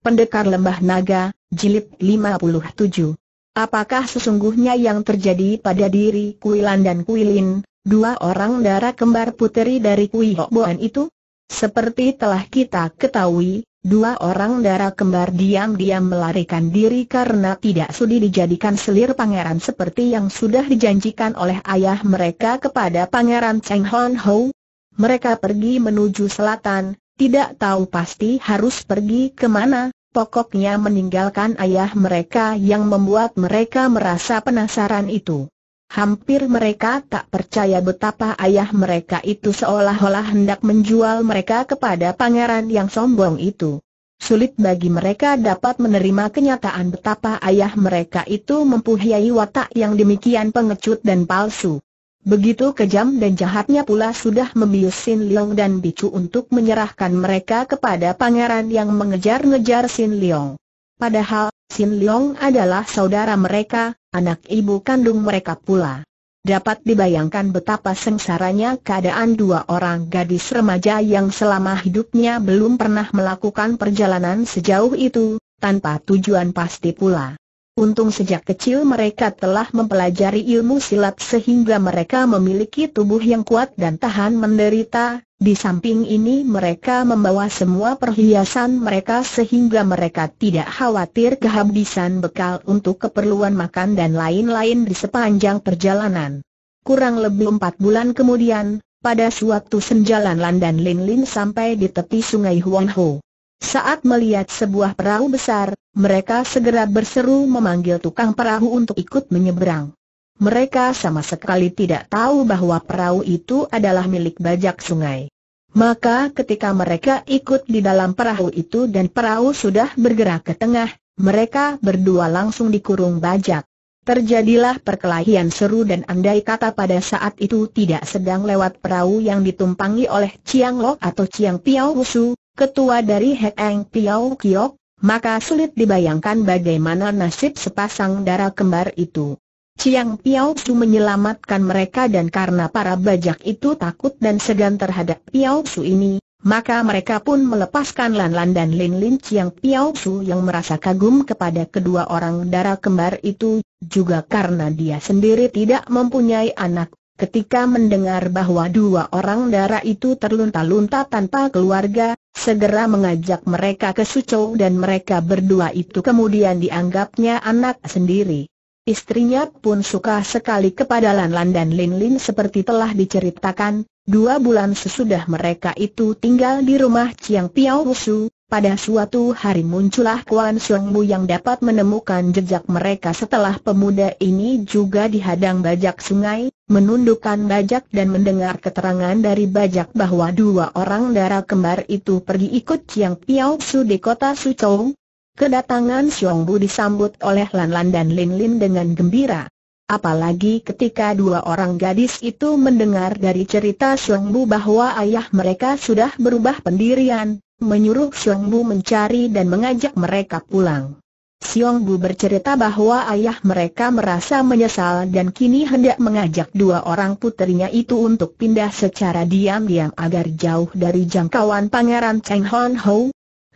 Pendekar Lembah Naga, Jilid 57 Apakah sesungguhnya yang terjadi pada diri Kuilan dan Kuilin, dua orang darah kembar puteri dari Kui Boan itu? Seperti telah kita ketahui, dua orang darah kembar diam-diam melarikan diri karena tidak sudi dijadikan selir pangeran seperti yang sudah dijanjikan oleh ayah mereka kepada pangeran Cheng Hon Ho. Mereka pergi menuju selatan, tidak tahu pasti harus pergi kemana, pokoknya meninggalkan ayah mereka yang membuat mereka merasa penasaran itu. Hampir mereka tak percaya betapa ayah mereka itu seolah-olah hendak menjual mereka kepada pangeran yang sombong itu. Sulit bagi mereka dapat menerima kenyataan betapa ayah mereka itu mempunyai watak yang demikian pengecut dan palsu. Begitu kejam dan jahatnya pula sudah membius Sin Leong dan Bicu untuk menyerahkan mereka kepada pangeran yang mengejar-ngejar Sin Leong. Padahal, Sin Leong adalah saudara mereka, anak ibu kandung mereka pula. Dapat dibayangkan betapa sengsaranya keadaan dua orang gadis remaja yang selama hidupnya belum pernah melakukan perjalanan sejauh itu, tanpa tujuan pasti pula. Untung sejak kecil mereka telah mempelajari ilmu silat sehingga mereka memiliki tubuh yang kuat dan tahan menderita. Di samping ini mereka membawa semua perhiasan mereka sehingga mereka tidak khawatir kehabisan bekal untuk keperluan makan dan lain-lain di sepanjang perjalanan. Kurang lebih empat bulan kemudian, pada suatu senjalan Lan dan Lin Lin sampai di tepi sungai Huang Ho. Saat melihat sebuah perahu besar, mereka segera berseru memanggil tukang perahu untuk ikut menyeberang. Mereka sama sekali tidak tahu bahwa perahu itu adalah milik bajak sungai. Maka ketika mereka ikut di dalam perahu itu dan perahu sudah bergerak ke tengah, mereka berdua langsung dikurung bajak. Terjadilah perkelahian seru dan andai kata pada saat itu tidak sedang lewat perahu yang ditumpangi oleh Chiang Lok atau Chiang Piao Wusu, ketua dari Heng Piao Kiok, maka sulit dibayangkan bagaimana nasib sepasang darah kembar itu. Chiang Piao Su menyelamatkan mereka dan karena para bajak itu takut dan segan terhadap Piao Su ini, maka mereka pun melepaskan Lan Lan dan Lin Lin Chiang Piao Su yang merasa kagum kepada kedua orang darah kembar itu, juga karena dia sendiri tidak mempunyai anak. Ketika mendengar bahwa dua orang darah itu terlunta-lunta tanpa keluarga, Segera mengajak mereka ke Suzhou dan mereka berdua itu kemudian dianggapnya anak sendiri. Istrinya pun suka sekali kepada Lan Lan dan Lin Lin seperti telah diceritakan, dua bulan sesudah mereka itu tinggal di rumah Chiang Piao Wusu, pada suatu hari muncullah Kuan Siong Bu yang dapat menemukan jejak mereka setelah pemuda ini juga dihadang bajak sungai, menundukkan bajak dan mendengar keterangan dari bajak bahwa dua orang darah kembar itu pergi ikut Chiang Piao Su di kota Suzhou. Kedatangan Xiong Bu disambut oleh Lan Lan dan Lin Lin dengan gembira. Apalagi ketika dua orang gadis itu mendengar dari cerita Xiong Bu bahwa ayah mereka sudah berubah pendirian, menyuruh Xiong Bu mencari dan mengajak mereka pulang. Xiong Bu bercerita bahwa ayah mereka merasa menyesal dan kini hendak mengajak dua orang putrinya itu untuk pindah secara diam-diam agar jauh dari jangkauan Pangeran Cheng Hon Ho.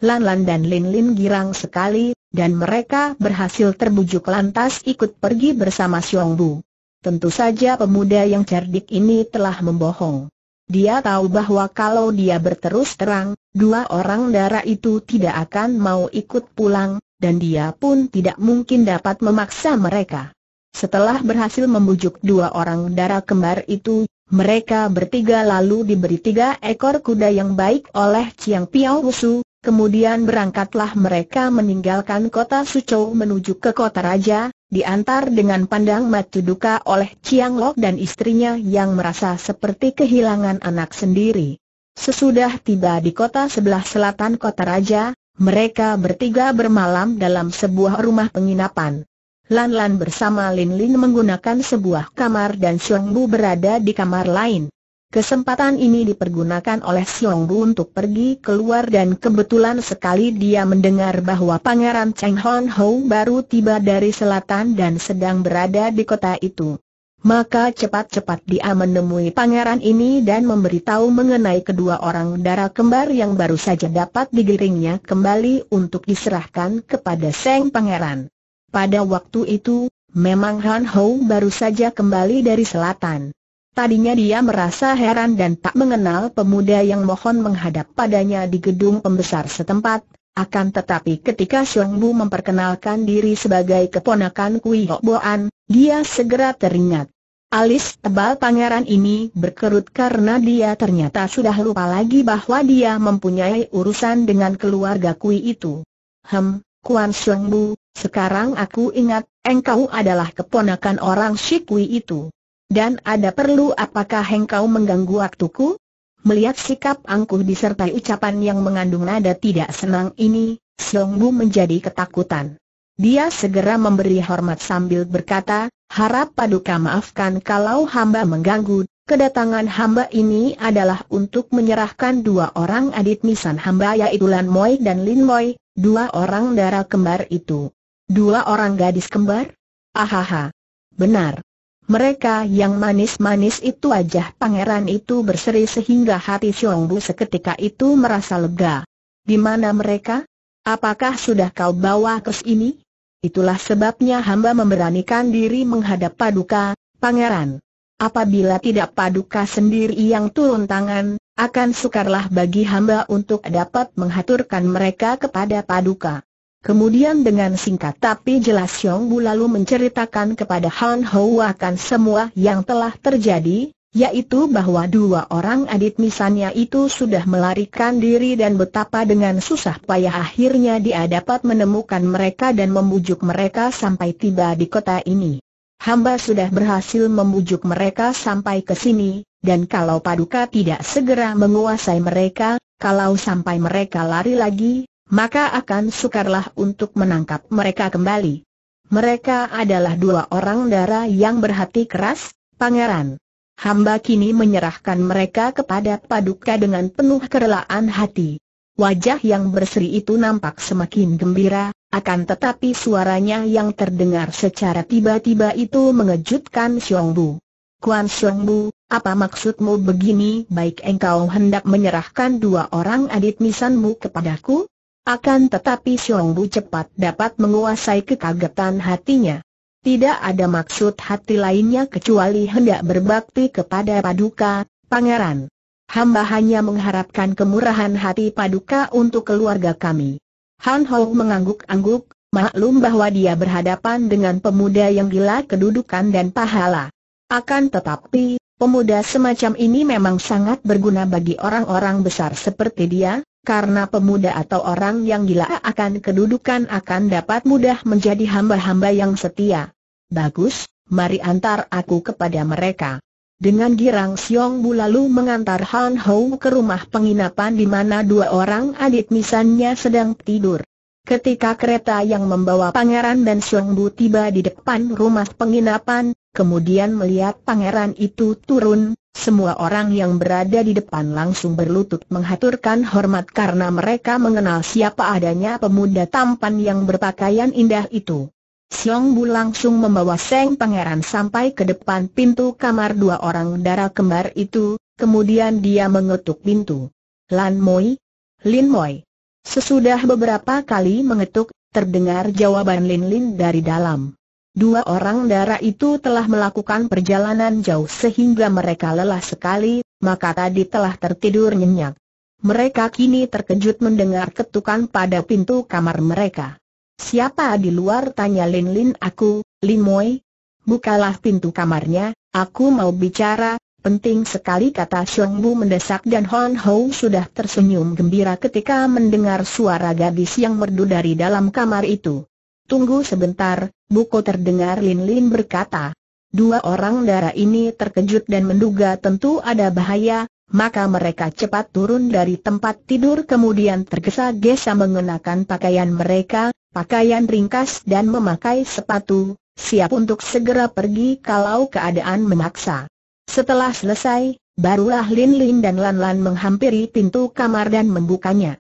Lan Lan dan Lin Lin girang sekali, dan mereka berhasil terbujuk lantas ikut pergi bersama Xiong Bu. Tentu saja pemuda yang cerdik ini telah membohong. Dia tahu bahwa kalau dia berterus terang, dua orang darah itu tidak akan mau ikut pulang, dan dia pun tidak mungkin dapat memaksa mereka. Setelah berhasil membujuk dua orang darah kembar itu, mereka bertiga lalu diberi tiga ekor kuda yang baik oleh Chiang Piao Wusu, kemudian berangkatlah mereka meninggalkan kota Suzhou menuju ke kota Raja, diantar dengan pandang matu duka oleh Chiang Lok dan istrinya yang merasa seperti kehilangan anak sendiri. Sesudah tiba di kota sebelah selatan kota Raja, mereka bertiga bermalam dalam sebuah rumah penginapan. Lan Lan bersama Lin Lin menggunakan sebuah kamar dan Xiong Bu berada di kamar lain. Kesempatan ini dipergunakan oleh Xiong Bu untuk pergi keluar dan kebetulan sekali dia mendengar bahwa Pangeran Cheng Hon Ho baru tiba dari selatan dan sedang berada di kota itu. Maka cepat-cepat dia menemui pangeran ini dan memberitahu mengenai kedua orang darah kembar yang baru saja dapat digiringnya kembali untuk diserahkan kepada Seng Pangeran. Pada waktu itu, memang Han Hou baru saja kembali dari selatan. Tadinya dia merasa heran dan tak mengenal pemuda yang mohon menghadap padanya di gedung pembesar setempat, akan tetapi ketika Xiong Bu memperkenalkan diri sebagai keponakan Kui Hok Boan, dia segera teringat. Alis tebal pangeran ini berkerut karena dia ternyata sudah lupa lagi bahwa dia mempunyai urusan dengan keluarga Kui itu. Hem, Kuan Siong Bu, sekarang aku ingat, engkau adalah keponakan orang si Kui itu. Dan ada perlu apakah engkau mengganggu waktuku? Melihat sikap angkuh disertai ucapan yang mengandung nada tidak senang ini, Siong Bu menjadi ketakutan. Dia segera memberi hormat sambil berkata, harap paduka maafkan kalau hamba mengganggu, kedatangan hamba ini adalah untuk menyerahkan dua orang adik misan hamba yaitu Lan Moi dan Lin Moi, dua orang darah kembar itu. Dua orang gadis kembar? Ahaha. Benar. Mereka yang manis-manis itu aja. pangeran itu berseri sehingga hati Xiong Bu seketika itu merasa lega. Di mana mereka? Apakah sudah kau bawa ke sini? Itulah sebabnya hamba memberanikan diri menghadap paduka, pangeran. Apabila tidak paduka sendiri yang turun tangan, akan sukarlah bagi hamba untuk dapat menghaturkan mereka kepada paduka. Kemudian dengan singkat tapi jelas Yong Bu lalu menceritakan kepada Han Hou akan semua yang telah terjadi, yaitu bahwa dua orang adit misalnya itu sudah melarikan diri dan betapa dengan susah payah akhirnya dia dapat menemukan mereka dan membujuk mereka sampai tiba di kota ini. Hamba sudah berhasil membujuk mereka sampai ke sini, dan kalau Paduka tidak segera menguasai mereka, kalau sampai mereka lari lagi, maka akan sukarlah untuk menangkap mereka kembali. Mereka adalah dua orang darah yang berhati keras, pangeran hamba kini menyerahkan mereka kepada Paduka dengan penuh kerelaan hati. Wajah yang berseri itu nampak semakin gembira, akan tetapi suaranya yang terdengar secara tiba-tiba itu mengejutkan Xiong Bu. Kuan Xiong Bu, apa maksudmu begini baik engkau hendak menyerahkan dua orang adik misanmu kepadaku? Akan tetapi Xiong Bu cepat dapat menguasai kekagetan hatinya. Tidak ada maksud hati lainnya kecuali hendak berbakti kepada Paduka, Pangeran. Hamba hanya mengharapkan kemurahan hati Paduka untuk keluarga kami. Han Hou mengangguk-angguk, maklum bahwa dia berhadapan dengan pemuda yang gila kedudukan dan pahala. Akan tetapi, pemuda semacam ini memang sangat berguna bagi orang-orang besar seperti dia, karena pemuda atau orang yang gila akan kedudukan akan dapat mudah menjadi hamba-hamba yang setia. Bagus, mari antar aku kepada mereka. Dengan girang Siong Bu lalu mengantar Han Hou ke rumah penginapan di mana dua orang adik misannya sedang tidur. Ketika kereta yang membawa pangeran dan Siong Bu tiba di depan rumah penginapan, kemudian melihat pangeran itu turun, semua orang yang berada di depan langsung berlutut menghaturkan hormat karena mereka mengenal siapa adanya pemuda tampan yang berpakaian indah itu. Xiong Bu langsung membawa Seng Pangeran sampai ke depan pintu kamar dua orang darah kembar itu, kemudian dia mengetuk pintu. Lan Moi? Lin Moi. Sesudah beberapa kali mengetuk, terdengar jawaban Lin Lin dari dalam. Dua orang darah itu telah melakukan perjalanan jauh sehingga mereka lelah sekali, maka tadi telah tertidur nyenyak. Mereka kini terkejut mendengar ketukan pada pintu kamar mereka. Siapa di luar tanya Lin Lin aku, Lin Moi? Bukalah pintu kamarnya, aku mau bicara, penting sekali kata Xiong Bu mendesak dan Hon Ho sudah tersenyum gembira ketika mendengar suara gadis yang merdu dari dalam kamar itu. Tunggu sebentar, Buko terdengar Lin Lin berkata. Dua orang darah ini terkejut dan menduga tentu ada bahaya, maka mereka cepat turun dari tempat tidur kemudian tergesa-gesa mengenakan pakaian mereka, pakaian ringkas dan memakai sepatu, siap untuk segera pergi kalau keadaan memaksa. Setelah selesai, barulah Lin Lin dan Lan Lan menghampiri pintu kamar dan membukanya.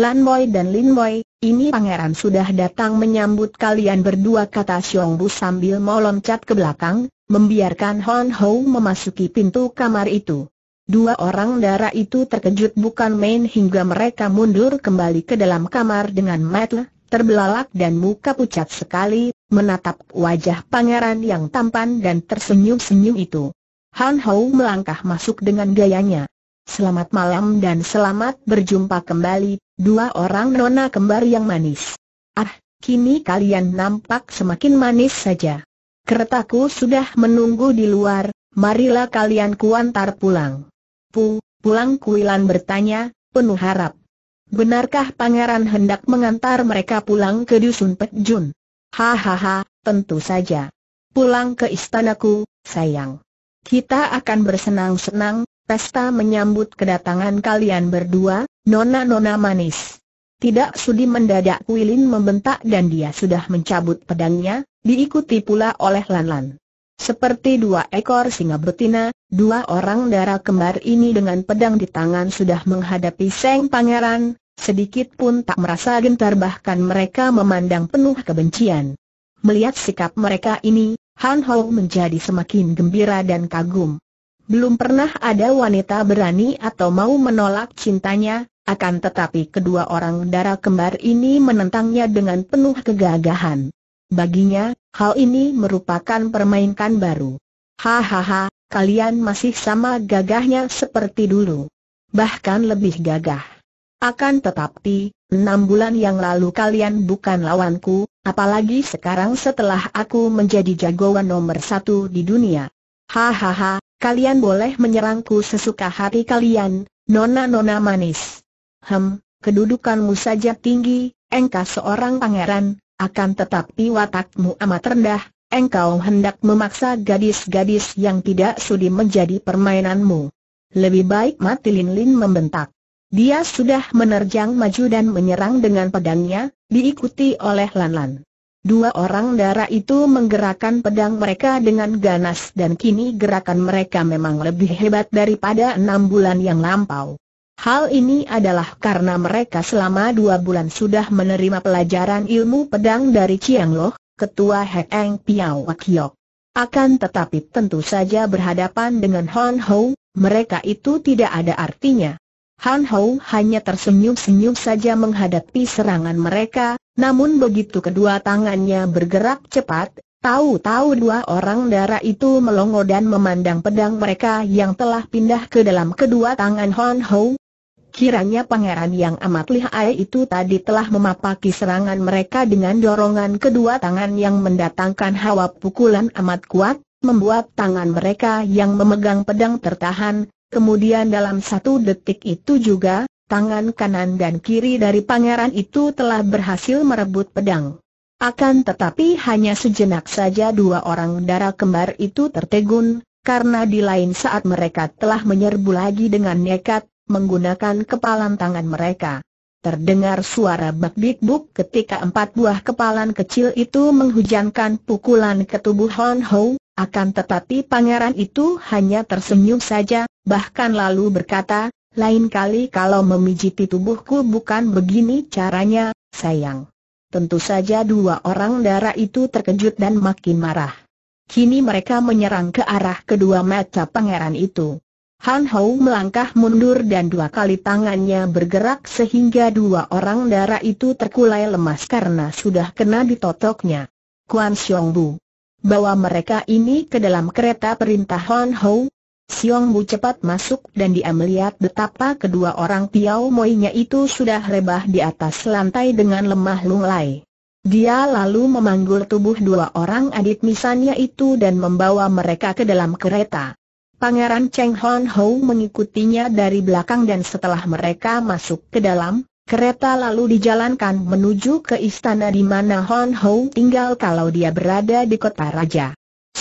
Lan Boy dan Lin Boy. Ini pangeran sudah datang menyambut kalian berdua kata Xiong Bu sambil meloncat ke belakang, membiarkan Hon Ho memasuki pintu kamar itu. Dua orang darah itu terkejut bukan main hingga mereka mundur kembali ke dalam kamar dengan mata terbelalak dan muka pucat sekali, menatap wajah pangeran yang tampan dan tersenyum-senyum itu. Han Hou melangkah masuk dengan gayanya selamat malam dan selamat berjumpa kembali, dua orang nona kembar yang manis. Ah, kini kalian nampak semakin manis saja. Keretaku sudah menunggu di luar, marilah kalian kuantar pulang. Pu, pulang Kuilan bertanya, penuh harap. Benarkah pangeran hendak mengantar mereka pulang ke dusun Pekjun? Hahaha, tentu saja. Pulang ke istanaku, sayang. Kita akan bersenang-senang, pesta menyambut kedatangan kalian berdua, nona-nona manis. Tidak sudi mendadak Kuilin membentak dan dia sudah mencabut pedangnya, diikuti pula oleh lan Seperti dua ekor singa betina, dua orang darah kembar ini dengan pedang di tangan sudah menghadapi Seng Pangeran, sedikit pun tak merasa gentar bahkan mereka memandang penuh kebencian. Melihat sikap mereka ini, Han Hou menjadi semakin gembira dan kagum. Belum pernah ada wanita berani atau mau menolak cintanya, akan tetapi kedua orang darah kembar ini menentangnya dengan penuh kegagahan. Baginya, hal ini merupakan permainkan baru. Hahaha, kalian masih sama gagahnya seperti dulu. Bahkan lebih gagah. Akan tetapi, enam bulan yang lalu kalian bukan lawanku, apalagi sekarang setelah aku menjadi jagoan nomor satu di dunia. Hahaha, Kalian boleh menyerangku sesuka hati kalian, nona-nona manis. Hem, kedudukanmu saja tinggi, engkau seorang pangeran, akan tetapi watakmu amat rendah, engkau hendak memaksa gadis-gadis yang tidak sudi menjadi permainanmu. Lebih baik mati Lin-Lin membentak. Dia sudah menerjang maju dan menyerang dengan pedangnya, diikuti oleh Lan-Lan. Dua orang darah itu menggerakkan pedang mereka dengan ganas dan kini gerakan mereka memang lebih hebat daripada enam bulan yang lampau. Hal ini adalah karena mereka selama dua bulan sudah menerima pelajaran ilmu pedang dari Chiang Loh, ketua Heng Piao Wakiok. Akan tetapi tentu saja berhadapan dengan Hon Ho, mereka itu tidak ada artinya. Han Hou hanya tersenyum-senyum saja menghadapi serangan mereka, namun begitu kedua tangannya bergerak cepat, tahu-tahu dua orang darah itu melongo dan memandang pedang mereka yang telah pindah ke dalam kedua tangan Han Hou. Kiranya pangeran yang amat lihai itu tadi telah memapaki serangan mereka dengan dorongan kedua tangan yang mendatangkan hawa pukulan amat kuat, membuat tangan mereka yang memegang pedang tertahan, Kemudian dalam satu detik itu juga, tangan kanan dan kiri dari pangeran itu telah berhasil merebut pedang. Akan tetapi hanya sejenak saja dua orang darah kembar itu tertegun, karena di lain saat mereka telah menyerbu lagi dengan nekat, menggunakan kepalan tangan mereka. Terdengar suara bak-bik-buk ketika empat buah kepalan kecil itu menghujankan pukulan ke tubuh Hon Ho, akan tetapi pangeran itu hanya tersenyum saja, bahkan lalu berkata, lain kali kalau memijiti tubuhku bukan begini caranya, sayang. Tentu saja dua orang darah itu terkejut dan makin marah. Kini mereka menyerang ke arah kedua mata pangeran itu. Han Hou melangkah mundur dan dua kali tangannya bergerak sehingga dua orang darah itu terkulai lemas karena sudah kena ditotoknya. Kuan Xiong Bu. Bawa mereka ini ke dalam kereta perintah Han Hou, Siong Bu cepat masuk dan dia melihat betapa kedua orang Piao Moinya itu sudah rebah di atas lantai dengan lemah lunglai. Dia lalu memanggul tubuh dua orang adik misannya itu dan membawa mereka ke dalam kereta. Pangeran Cheng Hon Ho mengikutinya dari belakang dan setelah mereka masuk ke dalam, kereta lalu dijalankan menuju ke istana di mana Hon Ho tinggal kalau dia berada di kota raja.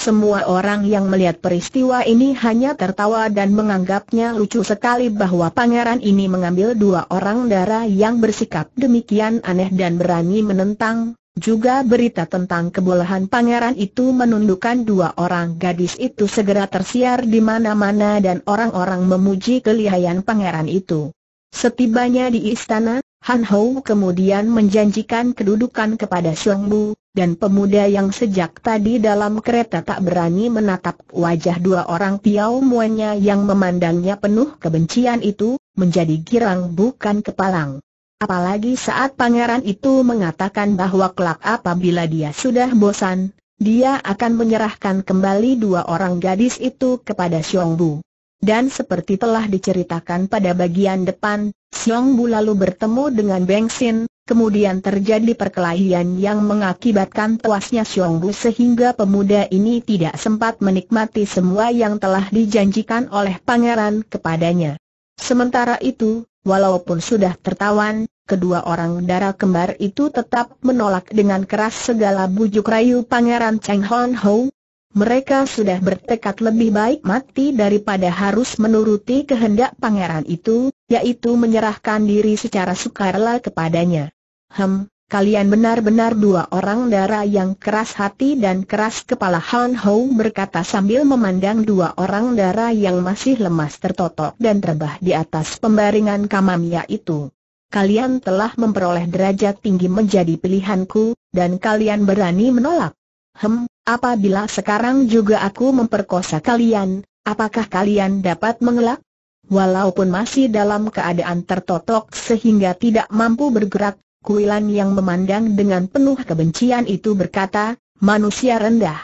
Semua orang yang melihat peristiwa ini hanya tertawa dan menganggapnya lucu sekali bahwa pangeran ini mengambil dua orang darah yang bersikap demikian aneh dan berani menentang. Juga berita tentang kebolehan pangeran itu menundukkan dua orang gadis itu segera tersiar di mana-mana dan orang-orang memuji kelihayan pangeran itu. Setibanya di istana, Han Hou kemudian menjanjikan kedudukan kepada Xiong Bu, dan pemuda yang sejak tadi dalam kereta tak berani menatap wajah dua orang piau Muenya yang memandangnya penuh kebencian itu, menjadi girang bukan kepalang. Apalagi saat pangeran itu mengatakan bahwa kelak apabila dia sudah bosan, dia akan menyerahkan kembali dua orang gadis itu kepada Xiong Bu. Dan seperti telah diceritakan pada bagian depan, Xiong Bu lalu bertemu dengan Beng Sin, Kemudian terjadi perkelahian yang mengakibatkan tewasnya Xiong Bu sehingga pemuda ini tidak sempat menikmati semua yang telah dijanjikan oleh pangeran kepadanya. Sementara itu, walaupun sudah tertawan, kedua orang darah kembar itu tetap menolak dengan keras segala bujuk rayu pangeran Cheng Hon Ho. Mereka sudah bertekad lebih baik mati daripada harus menuruti kehendak pangeran itu, yaitu menyerahkan diri secara sukarela kepadanya. Hem, kalian benar-benar dua orang darah yang keras hati dan keras kepala Han Hou berkata sambil memandang dua orang darah yang masih lemas tertotok dan terbah di atas pembaringan kamamia itu. Kalian telah memperoleh derajat tinggi menjadi pilihanku, dan kalian berani menolak. Hem, apabila sekarang juga aku memperkosa kalian, apakah kalian dapat mengelak? Walaupun masih dalam keadaan tertotok sehingga tidak mampu bergerak, Kuilan yang memandang dengan penuh kebencian itu berkata, manusia rendah.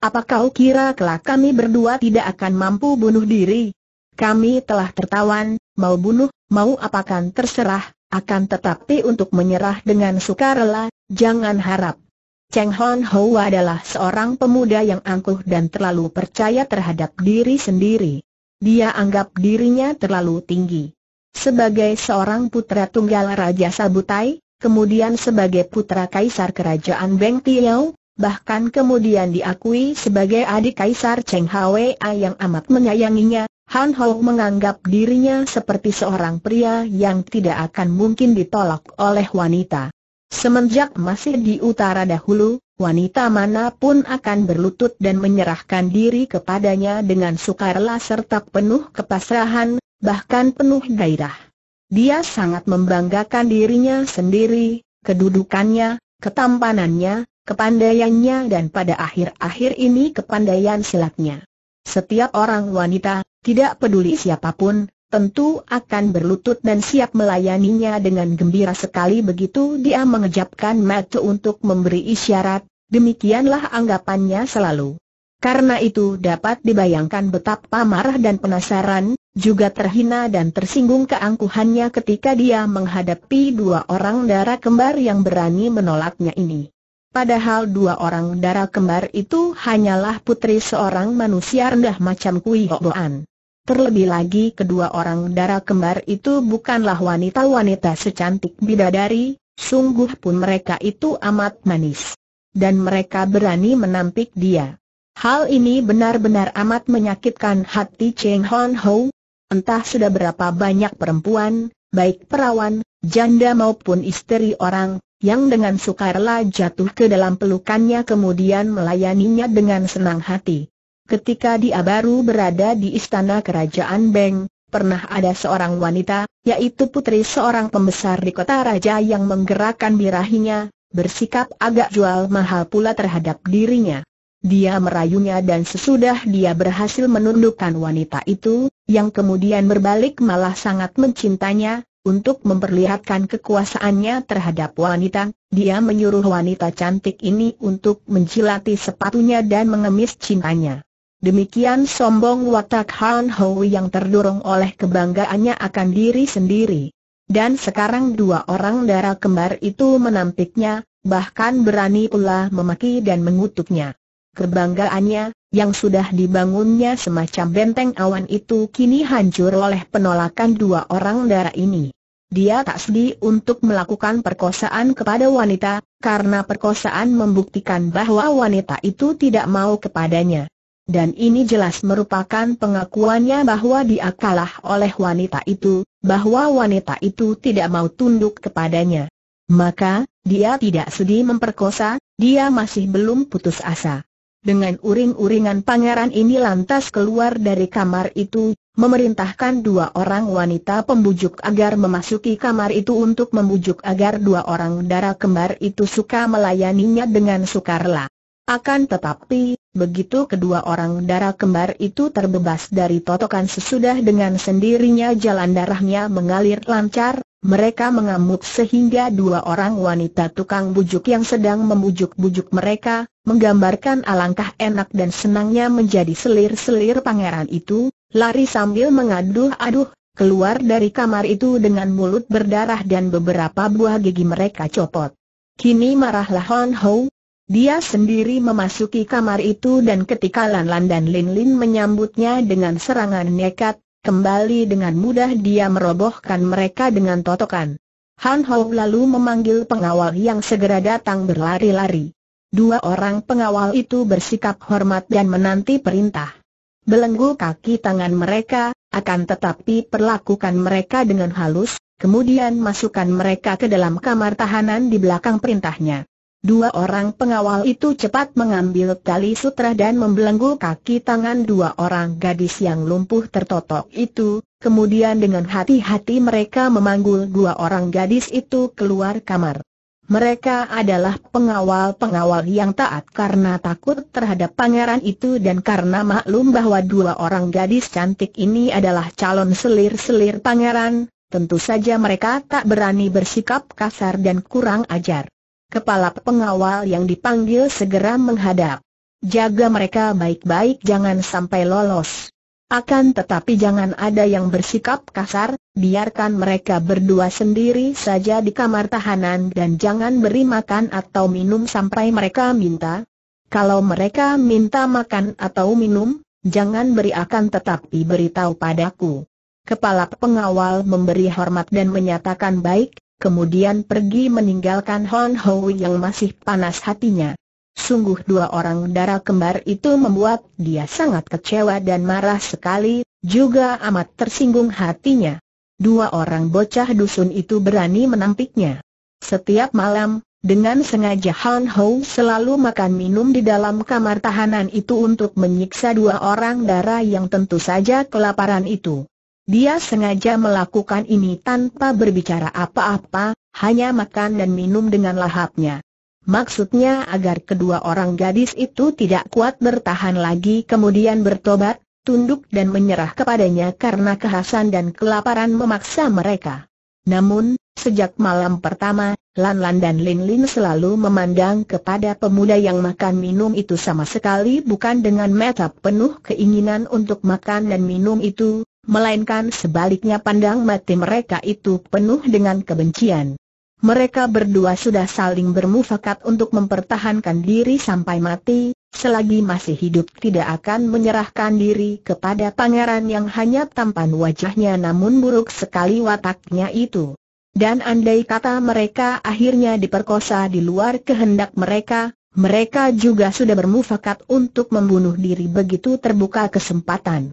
Apa kau kira kelak kami berdua tidak akan mampu bunuh diri? Kami telah tertawan, mau bunuh, mau apakan terserah, akan tetapi untuk menyerah dengan sukarela, jangan harap. Cheng Hon Ho adalah seorang pemuda yang angkuh dan terlalu percaya terhadap diri sendiri. Dia anggap dirinya terlalu tinggi. Sebagai seorang putra tunggal Raja Sabutai, kemudian sebagai putra kaisar kerajaan Beng Tiao, bahkan kemudian diakui sebagai adik kaisar Cheng Hwa yang amat menyayanginya, Han Hou menganggap dirinya seperti seorang pria yang tidak akan mungkin ditolak oleh wanita. Semenjak masih di utara dahulu, wanita manapun akan berlutut dan menyerahkan diri kepadanya dengan sukarela serta penuh kepasrahan, bahkan penuh gairah. Dia sangat membanggakan dirinya sendiri, kedudukannya, ketampanannya, kepandaiannya dan pada akhir-akhir ini kepandaian silatnya. Setiap orang wanita, tidak peduli siapapun, tentu akan berlutut dan siap melayaninya dengan gembira sekali begitu dia mengejapkan mata untuk memberi isyarat, demikianlah anggapannya selalu. Karena itu dapat dibayangkan betapa marah dan penasaran, juga terhina dan tersinggung keangkuhannya ketika dia menghadapi dua orang darah kembar yang berani menolaknya ini. Padahal dua orang darah kembar itu hanyalah putri seorang manusia rendah macam Kui Hoboan. Terlebih lagi kedua orang darah kembar itu bukanlah wanita-wanita secantik bidadari, sungguh pun mereka itu amat manis. Dan mereka berani menampik dia. Hal ini benar-benar amat menyakitkan hati Cheng Hon Ho, entah sudah berapa banyak perempuan, baik perawan, janda maupun istri orang, yang dengan sukarela jatuh ke dalam pelukannya kemudian melayaninya dengan senang hati. Ketika dia baru berada di istana kerajaan Beng, pernah ada seorang wanita, yaitu putri seorang pembesar di kota raja yang menggerakkan birahinya, bersikap agak jual mahal pula terhadap dirinya. Dia merayunya dan sesudah dia berhasil menundukkan wanita itu, yang kemudian berbalik malah sangat mencintanya, untuk memperlihatkan kekuasaannya terhadap wanita, dia menyuruh wanita cantik ini untuk menjilati sepatunya dan mengemis cintanya. Demikian sombong watak Han Ho yang terdorong oleh kebanggaannya akan diri sendiri. Dan sekarang dua orang darah kembar itu menampiknya, bahkan berani pula memaki dan mengutuknya. Kebanggaannya, yang sudah dibangunnya semacam benteng awan itu kini hancur oleh penolakan dua orang darah ini. Dia tak sedih untuk melakukan perkosaan kepada wanita, karena perkosaan membuktikan bahwa wanita itu tidak mau kepadanya. Dan ini jelas merupakan pengakuannya bahwa dia kalah oleh wanita itu, bahwa wanita itu tidak mau tunduk kepadanya. Maka, dia tidak sedih memperkosa, dia masih belum putus asa. Dengan uring-uringan pangeran ini lantas keluar dari kamar itu, memerintahkan dua orang wanita pembujuk agar memasuki kamar itu untuk membujuk agar dua orang darah kembar itu suka melayaninya dengan sukarela. Akan tetapi, begitu kedua orang darah kembar itu terbebas dari totokan sesudah dengan sendirinya jalan darahnya mengalir lancar, mereka mengamuk sehingga dua orang wanita tukang bujuk yang sedang membujuk-bujuk mereka, menggambarkan alangkah enak dan senangnya menjadi selir-selir pangeran itu, lari sambil mengaduh-aduh, keluar dari kamar itu dengan mulut berdarah dan beberapa buah gigi mereka copot. Kini marahlah Hon Ho. Dia sendiri memasuki kamar itu dan ketika Lan Lan dan Lin Lin menyambutnya dengan serangan nekat, Kembali dengan mudah dia merobohkan mereka dengan totokan. Han Hou lalu memanggil pengawal yang segera datang berlari-lari. Dua orang pengawal itu bersikap hormat dan menanti perintah. Belenggu kaki tangan mereka, akan tetapi perlakukan mereka dengan halus, kemudian masukkan mereka ke dalam kamar tahanan di belakang perintahnya. Dua orang pengawal itu cepat mengambil tali sutra dan membelenggu kaki tangan dua orang gadis yang lumpuh tertotok itu, kemudian dengan hati-hati mereka memanggul dua orang gadis itu keluar kamar. Mereka adalah pengawal-pengawal yang taat karena takut terhadap pangeran itu dan karena maklum bahwa dua orang gadis cantik ini adalah calon selir-selir pangeran, tentu saja mereka tak berani bersikap kasar dan kurang ajar. Kepala pengawal yang dipanggil segera menghadap. Jaga mereka baik-baik jangan sampai lolos. Akan tetapi jangan ada yang bersikap kasar, biarkan mereka berdua sendiri saja di kamar tahanan dan jangan beri makan atau minum sampai mereka minta. Kalau mereka minta makan atau minum, jangan beri akan tetapi beritahu padaku. Kepala pengawal memberi hormat dan menyatakan baik, kemudian pergi meninggalkan Hon Ho yang masih panas hatinya. Sungguh dua orang darah kembar itu membuat dia sangat kecewa dan marah sekali, juga amat tersinggung hatinya. Dua orang bocah dusun itu berani menampiknya. Setiap malam, dengan sengaja Han Ho selalu makan minum di dalam kamar tahanan itu untuk menyiksa dua orang darah yang tentu saja kelaparan itu. Dia sengaja melakukan ini tanpa berbicara apa-apa, hanya makan dan minum dengan lahapnya. Maksudnya agar kedua orang gadis itu tidak kuat bertahan lagi kemudian bertobat, tunduk dan menyerah kepadanya karena kehasan dan kelaparan memaksa mereka. Namun, sejak malam pertama, Lan Lan dan Lin Lin selalu memandang kepada pemuda yang makan minum itu sama sekali bukan dengan mata penuh keinginan untuk makan dan minum itu, melainkan sebaliknya pandang mati mereka itu penuh dengan kebencian. Mereka berdua sudah saling bermufakat untuk mempertahankan diri sampai mati, selagi masih hidup tidak akan menyerahkan diri kepada pangeran yang hanya tampan wajahnya namun buruk sekali wataknya itu. Dan andai kata mereka akhirnya diperkosa di luar kehendak mereka, mereka juga sudah bermufakat untuk membunuh diri begitu terbuka kesempatan.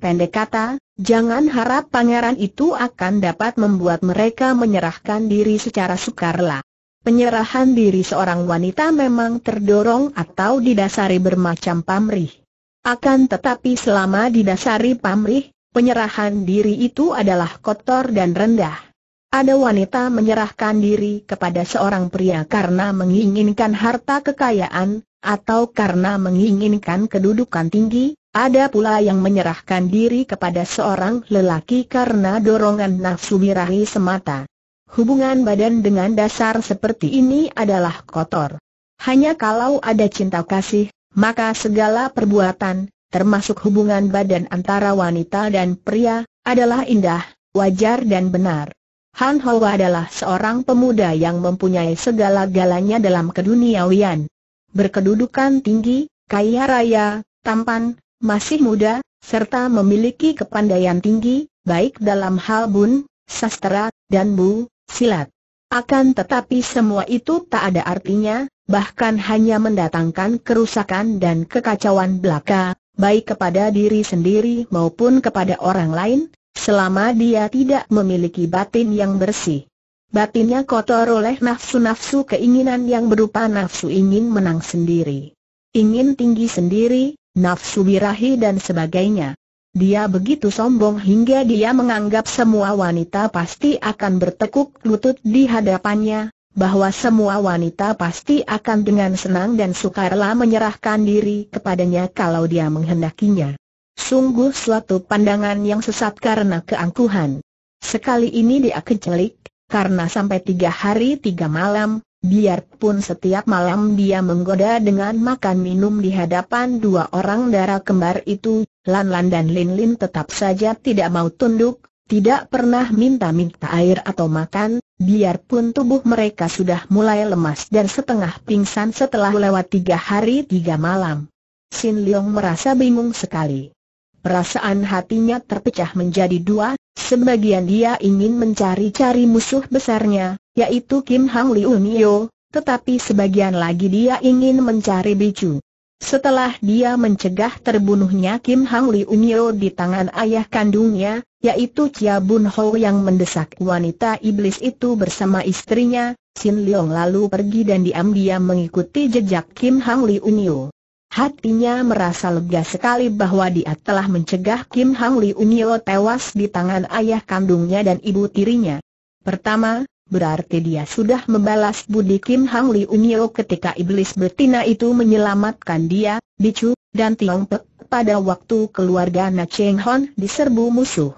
Pendek kata, jangan harap pangeran itu akan dapat membuat mereka menyerahkan diri secara sukarela. Penyerahan diri seorang wanita memang terdorong atau didasari bermacam pamrih. Akan tetapi selama didasari pamrih, penyerahan diri itu adalah kotor dan rendah. Ada wanita menyerahkan diri kepada seorang pria karena menginginkan harta kekayaan, atau karena menginginkan kedudukan tinggi, ada pula yang menyerahkan diri kepada seorang lelaki karena dorongan nafsu birahi semata. Hubungan badan dengan dasar seperti ini adalah kotor. Hanya kalau ada cinta kasih, maka segala perbuatan, termasuk hubungan badan antara wanita dan pria, adalah indah, wajar dan benar. Han Hoa adalah seorang pemuda yang mempunyai segala-galanya dalam keduniawian. Berkedudukan tinggi, kaya raya, tampan, masih muda, serta memiliki kepandaian tinggi, baik dalam hal bun, sastra, dan bu, silat. Akan tetapi semua itu tak ada artinya, bahkan hanya mendatangkan kerusakan dan kekacauan belaka, baik kepada diri sendiri maupun kepada orang lain, selama dia tidak memiliki batin yang bersih. Batinnya kotor oleh nafsu-nafsu keinginan yang berupa nafsu ingin menang sendiri, ingin tinggi sendiri, nafsu birahi dan sebagainya. Dia begitu sombong hingga dia menganggap semua wanita pasti akan bertekuk lutut di hadapannya, bahwa semua wanita pasti akan dengan senang dan sukarela menyerahkan diri kepadanya kalau dia menghendakinya. Sungguh suatu pandangan yang sesat karena keangkuhan. Sekali ini dia kecelik, karena sampai tiga hari tiga malam, Biarpun setiap malam dia menggoda dengan makan minum di hadapan dua orang darah kembar itu, Lan Lan dan Lin Lin tetap saja tidak mau tunduk, tidak pernah minta-minta air atau makan, biarpun tubuh mereka sudah mulai lemas dan setengah pingsan setelah lewat tiga hari tiga malam. Sin Leong merasa bingung sekali. Perasaan hatinya terpecah menjadi dua, Sebagian dia ingin mencari-cari musuh besarnya, yaitu Kim Hang Liu Nio, tetapi sebagian lagi dia ingin mencari Bicu. Setelah dia mencegah terbunuhnya Kim Hang Liu Nio di tangan ayah kandungnya, yaitu Chia Bun Ho yang mendesak wanita iblis itu bersama istrinya, Sin Leong lalu pergi dan diam-diam mengikuti jejak Kim Hang Liu Nio. Hatinya merasa lega sekali bahwa dia telah mencegah Kim Hang Li Unyo tewas di tangan ayah kandungnya dan ibu tirinya. Pertama, berarti dia sudah membalas budi Kim Hang Li Unyo ketika iblis betina itu menyelamatkan dia, Bicu, dan Tiong Pek pada waktu keluarga Na Cheng Hon diserbu musuh.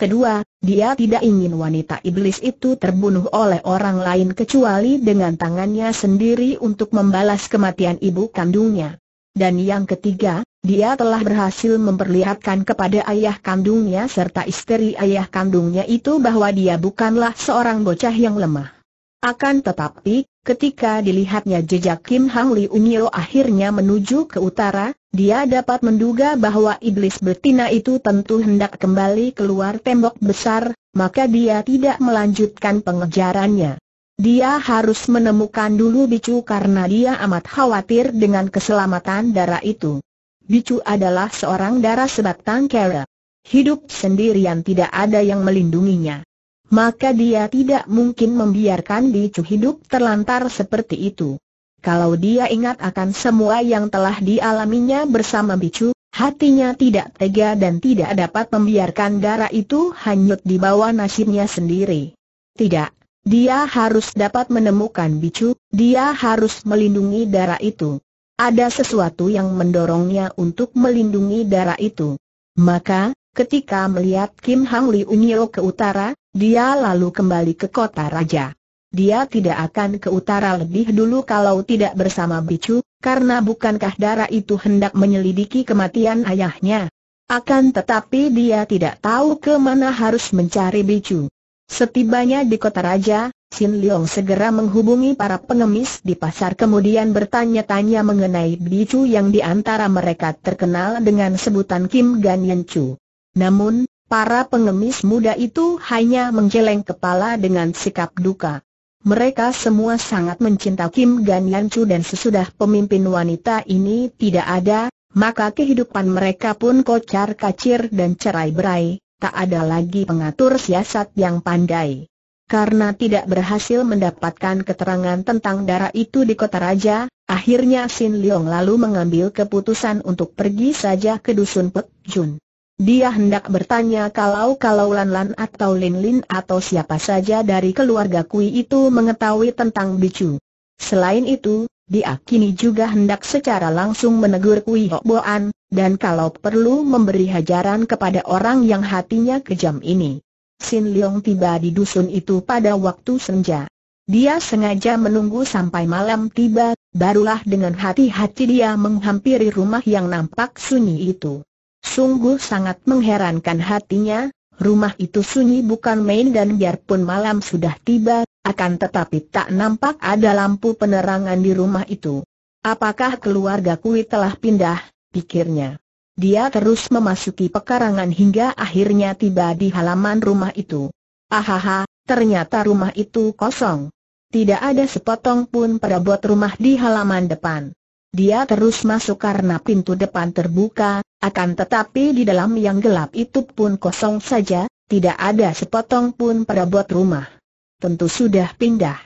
Kedua, dia tidak ingin wanita iblis itu terbunuh oleh orang lain kecuali dengan tangannya sendiri untuk membalas kematian ibu kandungnya. Dan yang ketiga, dia telah berhasil memperlihatkan kepada ayah kandungnya serta istri ayah kandungnya itu bahwa dia bukanlah seorang bocah yang lemah. Akan tetapi, ketika dilihatnya jejak Kim Hang Li Unyo akhirnya menuju ke utara, dia dapat menduga bahwa iblis betina itu tentu hendak kembali keluar tembok besar, maka dia tidak melanjutkan pengejarannya. Dia harus menemukan dulu Bicu karena dia amat khawatir dengan keselamatan darah itu. Bicu adalah seorang darah sebatang kera. Hidup sendirian tidak ada yang melindunginya. Maka dia tidak mungkin membiarkan Bicu hidup terlantar seperti itu. Kalau dia ingat akan semua yang telah dialaminya bersama Bicu, hatinya tidak tega dan tidak dapat membiarkan darah itu hanyut di bawah nasibnya sendiri. Tidak, dia harus dapat menemukan bicu, dia harus melindungi darah itu. Ada sesuatu yang mendorongnya untuk melindungi darah itu. Maka, ketika melihat Kim Hang Unyo ke utara, dia lalu kembali ke kota raja. Dia tidak akan ke utara lebih dulu kalau tidak bersama bicu, karena bukankah darah itu hendak menyelidiki kematian ayahnya. Akan tetapi dia tidak tahu ke mana harus mencari bicu. Setibanya di kota raja, Sin Leong segera menghubungi para pengemis di pasar kemudian bertanya-tanya mengenai Bicu yang di antara mereka terkenal dengan sebutan Kim Gan Yen Chu. Namun, para pengemis muda itu hanya menggeleng kepala dengan sikap duka. Mereka semua sangat mencinta Kim Gan Yen Chu dan sesudah pemimpin wanita ini tidak ada, maka kehidupan mereka pun kocar kacir dan cerai berai tak ada lagi pengatur siasat yang pandai. Karena tidak berhasil mendapatkan keterangan tentang darah itu di kota raja, akhirnya Sin Leong lalu mengambil keputusan untuk pergi saja ke dusun Pek Jun. Dia hendak bertanya kalau-kalau Lan Lan atau Lin Lin atau siapa saja dari keluarga Kui itu mengetahui tentang Bicu. Selain itu, dia kini juga hendak secara langsung menegur Kui Hok Boan, dan kalau perlu memberi hajaran kepada orang yang hatinya kejam ini. Sin Leong tiba di dusun itu pada waktu senja. Dia sengaja menunggu sampai malam tiba, barulah dengan hati-hati dia menghampiri rumah yang nampak sunyi itu. Sungguh sangat mengherankan hatinya, rumah itu sunyi bukan main dan biarpun malam sudah tiba, akan tetapi tak nampak ada lampu penerangan di rumah itu. Apakah keluarga Kui telah pindah, pikirnya. Dia terus memasuki pekarangan hingga akhirnya tiba di halaman rumah itu. Ahaha, ternyata rumah itu kosong. Tidak ada sepotong pun pada perabot rumah di halaman depan. Dia terus masuk karena pintu depan terbuka, akan tetapi di dalam yang gelap itu pun kosong saja, tidak ada sepotong pun pada perabot rumah tentu sudah pindah.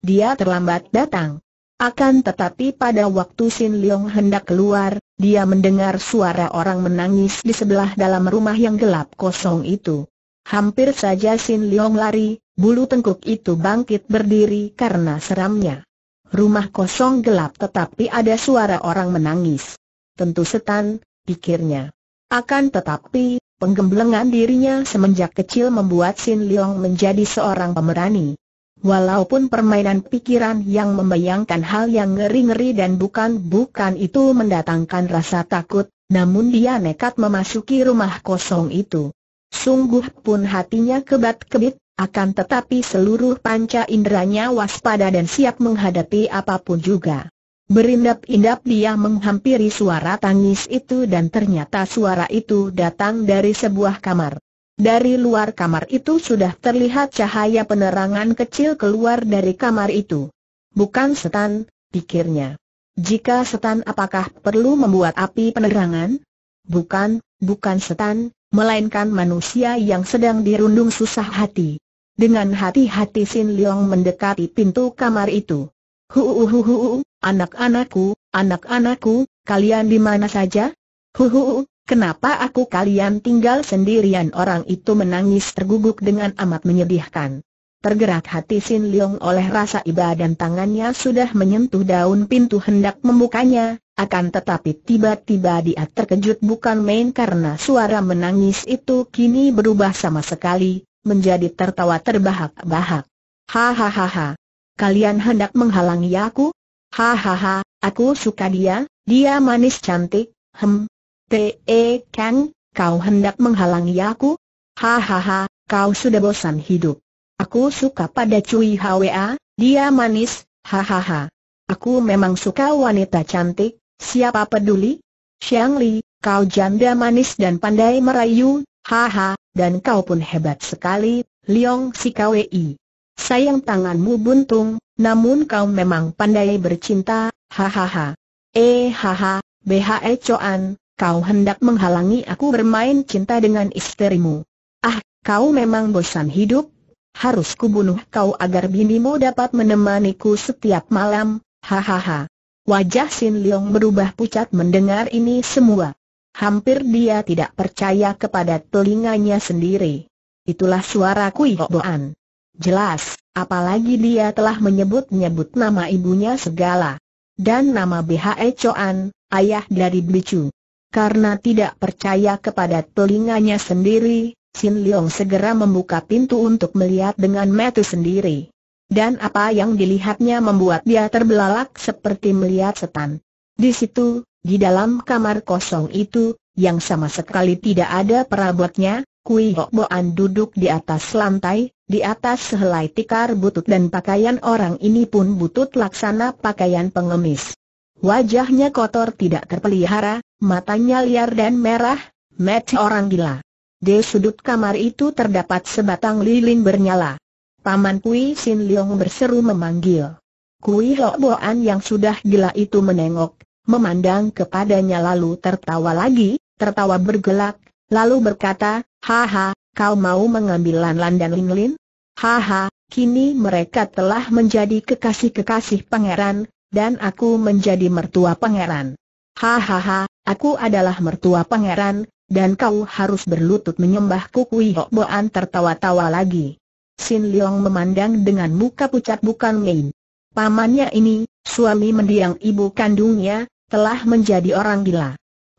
Dia terlambat datang. Akan tetapi pada waktu Sin Leong hendak keluar, dia mendengar suara orang menangis di sebelah dalam rumah yang gelap kosong itu. Hampir saja Sin Leong lari, bulu tengkuk itu bangkit berdiri karena seramnya. Rumah kosong gelap tetapi ada suara orang menangis. Tentu setan, pikirnya. Akan tetapi, Penggembelengan dirinya semenjak kecil membuat Sin Leong menjadi seorang pemerani. Walaupun permainan pikiran yang membayangkan hal yang ngeri-ngeri dan bukan-bukan itu mendatangkan rasa takut, namun dia nekat memasuki rumah kosong itu. Sungguh pun hatinya kebat-kebit, akan tetapi seluruh panca inderanya waspada dan siap menghadapi apapun juga. Berindap-indap dia menghampiri suara tangis itu dan ternyata suara itu datang dari sebuah kamar. Dari luar kamar itu sudah terlihat cahaya penerangan kecil keluar dari kamar itu. Bukan setan, pikirnya. Jika setan apakah perlu membuat api penerangan? Bukan, bukan setan, melainkan manusia yang sedang dirundung susah hati. Dengan hati-hati Sin Leong mendekati pintu kamar itu. Huuhuhuhu, Anak-anakku, anak-anakku, kalian di mana saja? Huhu, kenapa aku kalian tinggal sendirian? Orang itu menangis terguguk dengan amat menyedihkan. Tergerak hati Sin Leong oleh rasa iba dan tangannya sudah menyentuh daun pintu hendak membukanya, akan tetapi tiba-tiba dia terkejut bukan main karena suara menangis itu kini berubah sama sekali, menjadi tertawa terbahak-bahak. Hahaha, kalian hendak menghalangi aku? Hahaha, aku suka dia, dia manis cantik, hem. T.E. E, kang, kau hendak menghalangi aku? Hahaha, kau sudah bosan hidup. Aku suka pada Cui Hwa, dia manis, hahaha. Aku memang suka wanita cantik, siapa peduli? Xiang Li, kau janda manis dan pandai merayu, haha, dan kau pun hebat sekali, Liong Sikawei. Sayang tanganmu buntung, namun kau memang pandai bercinta, hahaha. Eh haha, BHE Coan, kau hendak menghalangi aku bermain cinta dengan istrimu. Ah, kau memang bosan hidup, harus kubunuh kau agar binimu dapat menemaniku setiap malam, hahaha. Wajah Sin Leong berubah pucat mendengar ini semua. Hampir dia tidak percaya kepada telinganya sendiri. Itulah suara Kui boan Jelas, apalagi dia telah menyebut-nyebut nama ibunya segala. Dan nama BHE Choan, ayah dari Blicu. Karena tidak percaya kepada telinganya sendiri, Sin Leong segera membuka pintu untuk melihat dengan metu sendiri. Dan apa yang dilihatnya membuat dia terbelalak seperti melihat setan. Di situ, di dalam kamar kosong itu, yang sama sekali tidak ada perabotnya, Kui Hok Boan duduk di atas lantai, di atas sehelai tikar butut dan pakaian orang ini pun butut laksana pakaian pengemis. Wajahnya kotor tidak terpelihara, matanya liar dan merah, mata orang gila. Di sudut kamar itu terdapat sebatang lilin bernyala. Paman Kui Sin Leong berseru memanggil. Kui Ho Boan yang sudah gila itu menengok, memandang kepadanya lalu tertawa lagi, tertawa bergelak, lalu berkata, Haha, kau mau mengambil Lan Lan dan Lin Lin? Haha, kini mereka telah menjadi kekasih-kekasih pangeran, dan aku menjadi mertua pangeran. Hahaha, aku adalah mertua pangeran, dan kau harus berlutut menyembahku Kui Hok Boan tertawa-tawa lagi. Sin Leong memandang dengan muka pucat bukan main. Pamannya ini, suami mendiang ibu kandungnya, telah menjadi orang gila.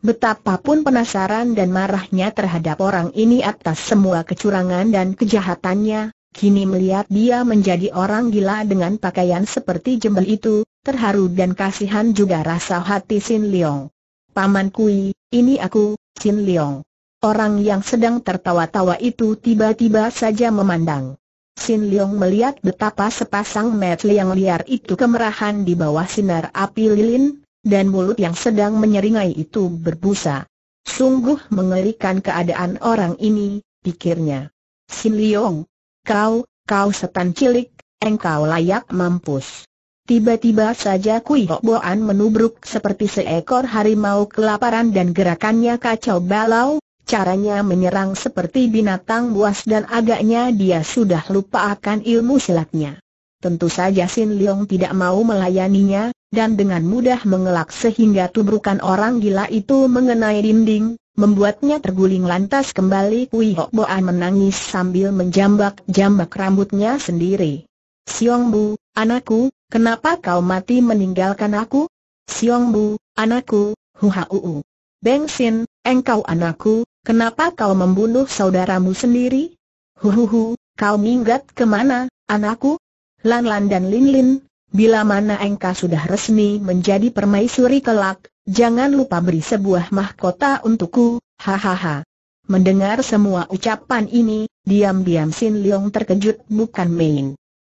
Betapapun penasaran dan marahnya terhadap orang ini atas semua kecurangan dan kejahatannya, kini melihat dia menjadi orang gila dengan pakaian seperti jembel itu, terharu dan kasihan juga rasa hati Sin Leong. Paman Kui, ini aku, Sin Leong. Orang yang sedang tertawa-tawa itu tiba-tiba saja memandang. Sin Leong melihat betapa sepasang mata yang liar itu kemerahan di bawah sinar api lilin, dan mulut yang sedang menyeringai itu berbusa. Sungguh mengerikan keadaan orang ini, pikirnya. Sin Leong, Kau, kau setan cilik, engkau layak mampus. Tiba-tiba saja Kui Boan menubruk seperti seekor harimau kelaparan dan gerakannya kacau balau, caranya menyerang seperti binatang buas dan agaknya dia sudah lupa akan ilmu silatnya. Tentu saja Sin Leong tidak mau melayaninya, dan dengan mudah mengelak sehingga tubrukan orang gila itu mengenai dinding, Membuatnya terguling lantas kembali Kui Hok Boan menangis sambil menjambak-jambak rambutnya sendiri. Siong Bu, anakku, kenapa kau mati meninggalkan aku? Siong Bu, anakku, U. Beng Sin, engkau anakku, kenapa kau membunuh saudaramu sendiri? Huhuhu, kau minggat kemana, anakku? Lan Lan dan Lin Lin, bila mana engkau sudah resmi menjadi permaisuri kelak, Jangan lupa beri sebuah mahkota untukku, hahaha. Mendengar semua ucapan ini, diam-diam Sin Leong terkejut bukan main.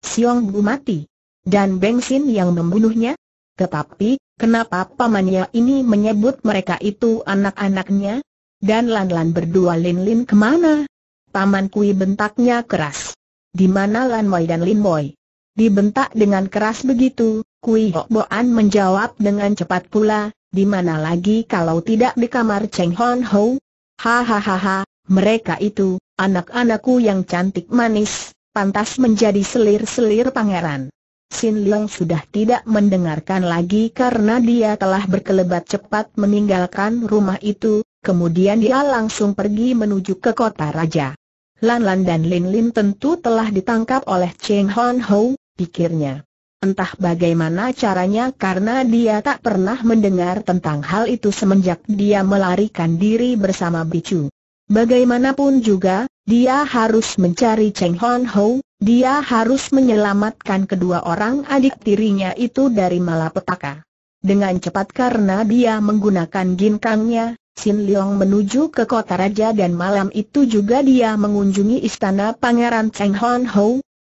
Siong Bu mati. Dan Beng Sin yang membunuhnya? Tetapi, kenapa pamannya ini menyebut mereka itu anak-anaknya? Dan Lan-Lan berdua Lin-Lin kemana? Paman Kui bentaknya keras. Di mana Lan Moi dan Lin Moi? Dibentak dengan keras begitu, Kui Hok Boan menjawab dengan cepat pula, di mana lagi kalau tidak di kamar Cheng Hon Ho? Hahaha, mereka itu, anak-anakku yang cantik manis, pantas menjadi selir-selir pangeran. Sin Leong sudah tidak mendengarkan lagi karena dia telah berkelebat cepat meninggalkan rumah itu, kemudian dia langsung pergi menuju ke kota raja. Lan Lan dan Lin Lin tentu telah ditangkap oleh Cheng Hon Ho, pikirnya. Entah bagaimana caranya karena dia tak pernah mendengar tentang hal itu semenjak dia melarikan diri bersama Bicu. Bagaimanapun juga, dia harus mencari Cheng Hon Ho, dia harus menyelamatkan kedua orang adik tirinya itu dari malapetaka. Dengan cepat karena dia menggunakan ginkangnya, Sin Leong menuju ke kota raja dan malam itu juga dia mengunjungi istana pangeran Cheng Hon Ho,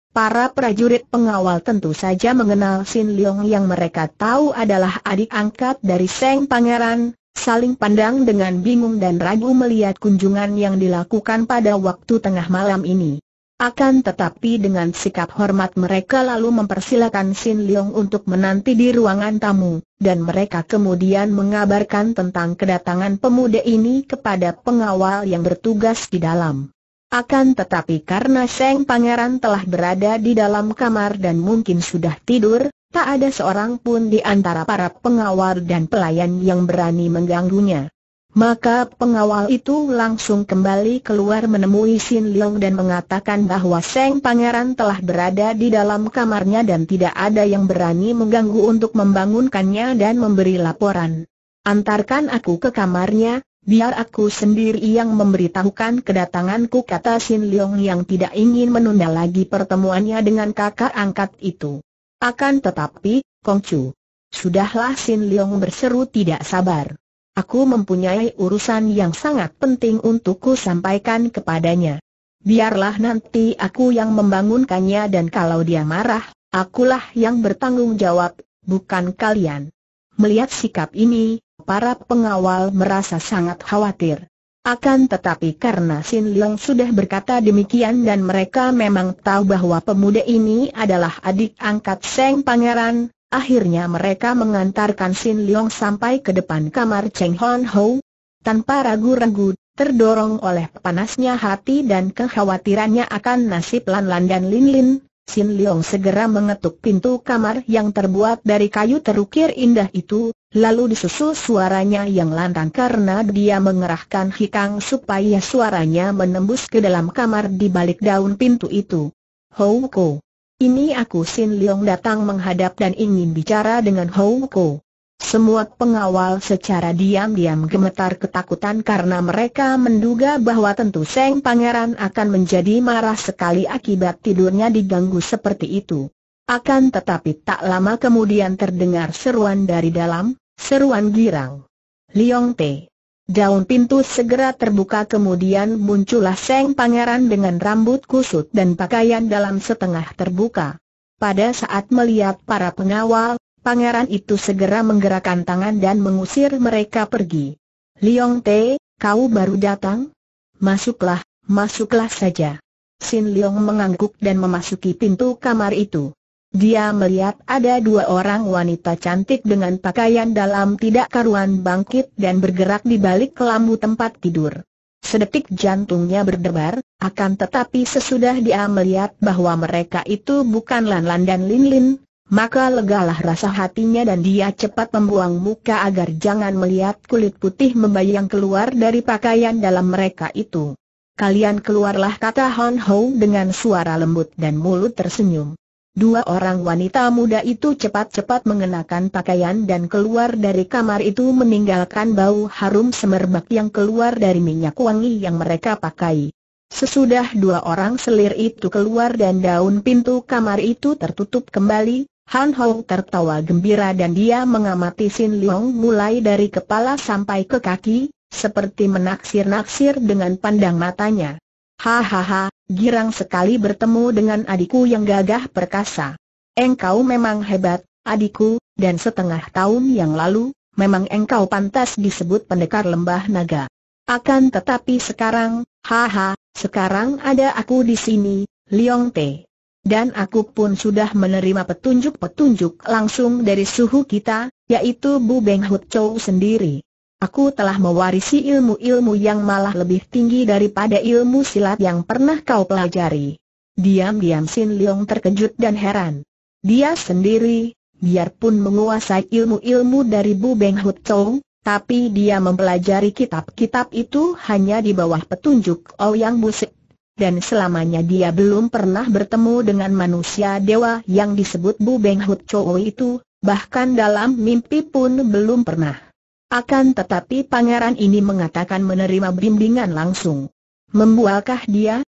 Para prajurit pengawal tentu saja mengenal Sin Leong yang mereka tahu adalah adik angkat dari Seng Pangeran, saling pandang dengan bingung dan ragu melihat kunjungan yang dilakukan pada waktu tengah malam ini. Akan tetapi dengan sikap hormat mereka lalu mempersilakan Sin Leong untuk menanti di ruangan tamu, dan mereka kemudian mengabarkan tentang kedatangan pemuda ini kepada pengawal yang bertugas di dalam. Akan tetapi karena Seng Pangeran telah berada di dalam kamar dan mungkin sudah tidur, tak ada seorang pun di antara para pengawal dan pelayan yang berani mengganggunya. Maka pengawal itu langsung kembali keluar menemui Sin Leong dan mengatakan bahwa Seng Pangeran telah berada di dalam kamarnya dan tidak ada yang berani mengganggu untuk membangunkannya dan memberi laporan. Antarkan aku ke kamarnya, Biar aku sendiri yang memberitahukan kedatanganku kata Sin Leong yang tidak ingin menunda lagi pertemuannya dengan kakak angkat itu. Akan tetapi, Kong Chu. Sudahlah Sin Leong berseru tidak sabar. Aku mempunyai urusan yang sangat penting untukku sampaikan kepadanya. Biarlah nanti aku yang membangunkannya dan kalau dia marah, akulah yang bertanggung jawab, bukan kalian. Melihat sikap ini, para pengawal merasa sangat khawatir. Akan tetapi karena Sin Leong sudah berkata demikian dan mereka memang tahu bahwa pemuda ini adalah adik angkat Seng Pangeran, akhirnya mereka mengantarkan Sin Leong sampai ke depan kamar Cheng Hon Ho. Tanpa ragu-ragu, terdorong oleh panasnya hati dan kekhawatirannya akan nasib Lan Lan dan Lin Lin, Sin Leong segera mengetuk pintu kamar yang terbuat dari kayu terukir indah itu, lalu disusul suaranya yang lantang karena dia mengerahkan hikang supaya suaranya menembus ke dalam kamar di balik daun pintu itu. Hou Ko. Ini aku Sin Leong datang menghadap dan ingin bicara dengan Hou Ko. Semua pengawal secara diam-diam gemetar ketakutan karena mereka menduga bahwa tentu Seng Pangeran akan menjadi marah sekali akibat tidurnya diganggu seperti itu. Akan tetapi tak lama kemudian terdengar seruan dari dalam, seruan girang. Liong Te. Daun pintu segera terbuka kemudian muncullah Seng Pangeran dengan rambut kusut dan pakaian dalam setengah terbuka. Pada saat melihat para pengawal, pangeran itu segera menggerakkan tangan dan mengusir mereka pergi. Liong Te, kau baru datang? Masuklah, masuklah saja. Sin Liong mengangguk dan memasuki pintu kamar itu. Dia melihat ada dua orang wanita cantik dengan pakaian dalam tidak karuan bangkit dan bergerak di balik kelambu tempat tidur. Sedetik jantungnya berdebar, akan tetapi sesudah dia melihat bahwa mereka itu bukan Lan Lan dan Lin Lin, maka legalah rasa hatinya dan dia cepat membuang muka agar jangan melihat kulit putih membayang keluar dari pakaian dalam mereka itu. Kalian keluarlah kata Hon Ho dengan suara lembut dan mulut tersenyum. Dua orang wanita muda itu cepat-cepat mengenakan pakaian dan keluar dari kamar itu meninggalkan bau harum semerbak yang keluar dari minyak wangi yang mereka pakai. Sesudah dua orang selir itu keluar dan daun pintu kamar itu tertutup kembali, Han Hong tertawa gembira dan dia mengamati Sin Leong mulai dari kepala sampai ke kaki, seperti menaksir-naksir dengan pandang matanya. Hahaha, girang sekali bertemu dengan adikku yang gagah perkasa. Engkau memang hebat, adikku, dan setengah tahun yang lalu, memang engkau pantas disebut pendekar lembah naga. Akan tetapi sekarang, haha, sekarang ada aku di sini, Leong Te dan aku pun sudah menerima petunjuk-petunjuk langsung dari suhu kita, yaitu Bu Beng Hut Chow sendiri. Aku telah mewarisi ilmu-ilmu yang malah lebih tinggi daripada ilmu silat yang pernah kau pelajari. Diam-diam Sin Leong terkejut dan heran. Dia sendiri, biarpun menguasai ilmu-ilmu dari Bu Beng Hut Chow, tapi dia mempelajari kitab-kitab itu hanya di bawah petunjuk Ouyang Busek dan selamanya dia belum pernah bertemu dengan manusia dewa yang disebut Bu Beng Hut Chou itu, bahkan dalam mimpi pun belum pernah. Akan tetapi pangeran ini mengatakan menerima bimbingan langsung. Membualkah dia?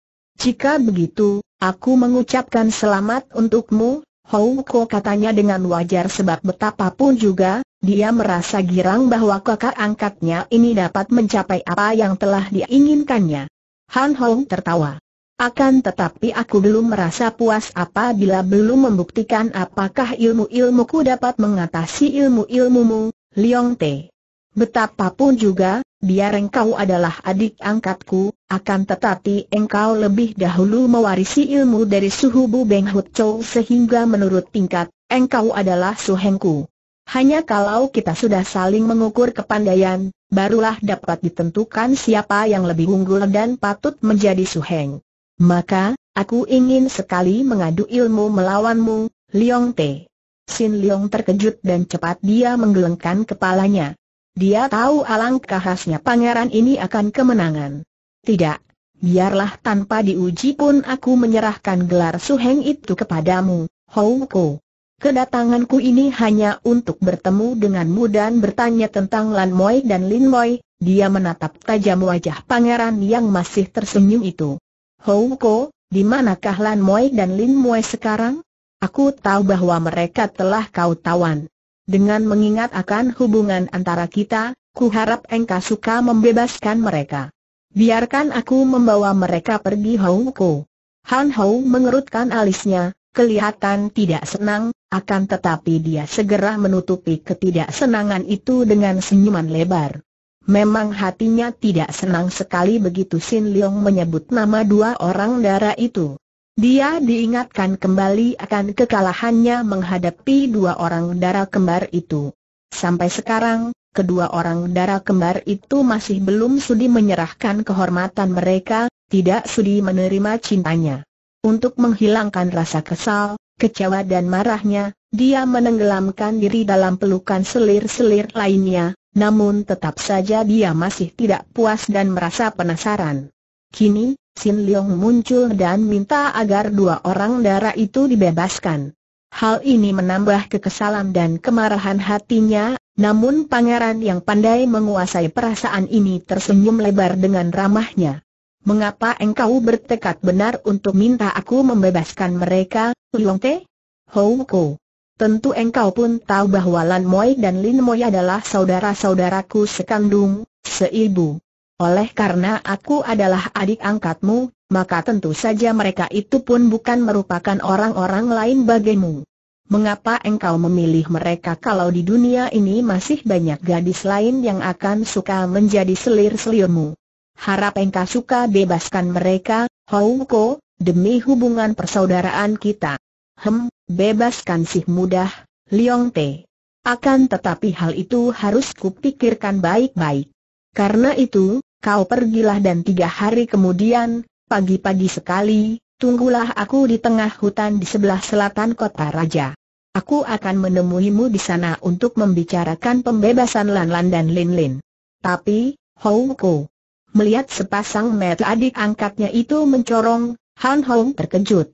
Jika begitu, aku mengucapkan selamat untukmu, Houko katanya dengan wajar sebab betapapun juga, dia merasa girang bahwa kakak angkatnya ini dapat mencapai apa yang telah diinginkannya. Han Hong tertawa. Akan tetapi aku belum merasa puas apabila belum membuktikan apakah ilmu-ilmuku dapat mengatasi ilmu-ilmumu, Liong Te. Betapapun juga, biar engkau adalah adik angkatku, akan tetapi engkau lebih dahulu mewarisi ilmu dari suhu Bu Beng Hut Chow sehingga menurut tingkat, engkau adalah suhengku. Hanya kalau kita sudah saling mengukur kepandaian, barulah dapat ditentukan siapa yang lebih unggul dan patut menjadi suheng. Maka, aku ingin sekali mengadu ilmu melawanmu, Liong Te. Sin Liong terkejut dan cepat dia menggelengkan kepalanya. Dia tahu alangkah khasnya pangeran ini akan kemenangan. Tidak, biarlah tanpa diuji pun aku menyerahkan gelar suheng itu kepadamu, Hou Ko. Kedatanganku ini hanya untuk bertemu denganmu dan bertanya tentang Lan Moi dan Lin Moi, dia menatap tajam wajah pangeran yang masih tersenyum itu. Houko, di manakah Lan Moi dan Lin Moi sekarang? Aku tahu bahwa mereka telah kau tawan. Dengan mengingat akan hubungan antara kita, ku harap engkau suka membebaskan mereka. Biarkan aku membawa mereka pergi Houko. Han Hou mengerutkan alisnya, kelihatan tidak senang, akan tetapi dia segera menutupi ketidaksenangan itu dengan senyuman lebar. Memang hatinya tidak senang sekali begitu Sin Leong menyebut nama dua orang darah itu. Dia diingatkan kembali akan kekalahannya menghadapi dua orang darah kembar itu. Sampai sekarang, kedua orang darah kembar itu masih belum sudi menyerahkan kehormatan mereka, tidak sudi menerima cintanya. Untuk menghilangkan rasa kesal, kecewa dan marahnya, dia menenggelamkan diri dalam pelukan selir-selir lainnya, namun tetap saja dia masih tidak puas dan merasa penasaran. Kini, Sin Leong muncul dan minta agar dua orang darah itu dibebaskan. Hal ini menambah kekesalan dan kemarahan hatinya, namun pangeran yang pandai menguasai perasaan ini tersenyum lebar dengan ramahnya mengapa engkau bertekad benar untuk minta aku membebaskan mereka, Liong Te? Hou Ko. Tentu engkau pun tahu bahwa Lan Moi dan Lin Moi adalah saudara-saudaraku sekandung, seibu. Oleh karena aku adalah adik angkatmu, maka tentu saja mereka itu pun bukan merupakan orang-orang lain bagimu. Mengapa engkau memilih mereka kalau di dunia ini masih banyak gadis lain yang akan suka menjadi selir-selirmu? Harap engkau suka bebaskan mereka, Houko, demi hubungan persaudaraan kita. Hem, bebaskan sih mudah, Liong Te. Akan tetapi hal itu harus kupikirkan baik-baik. Karena itu, kau pergilah dan tiga hari kemudian, pagi-pagi sekali, tunggulah aku di tengah hutan di sebelah selatan kota raja. Aku akan menemuimu di sana untuk membicarakan pembebasan Lan Lan dan Lin Lin. Tapi, Houko, Melihat sepasang mata adik angkatnya itu mencorong, Han Hong terkejut.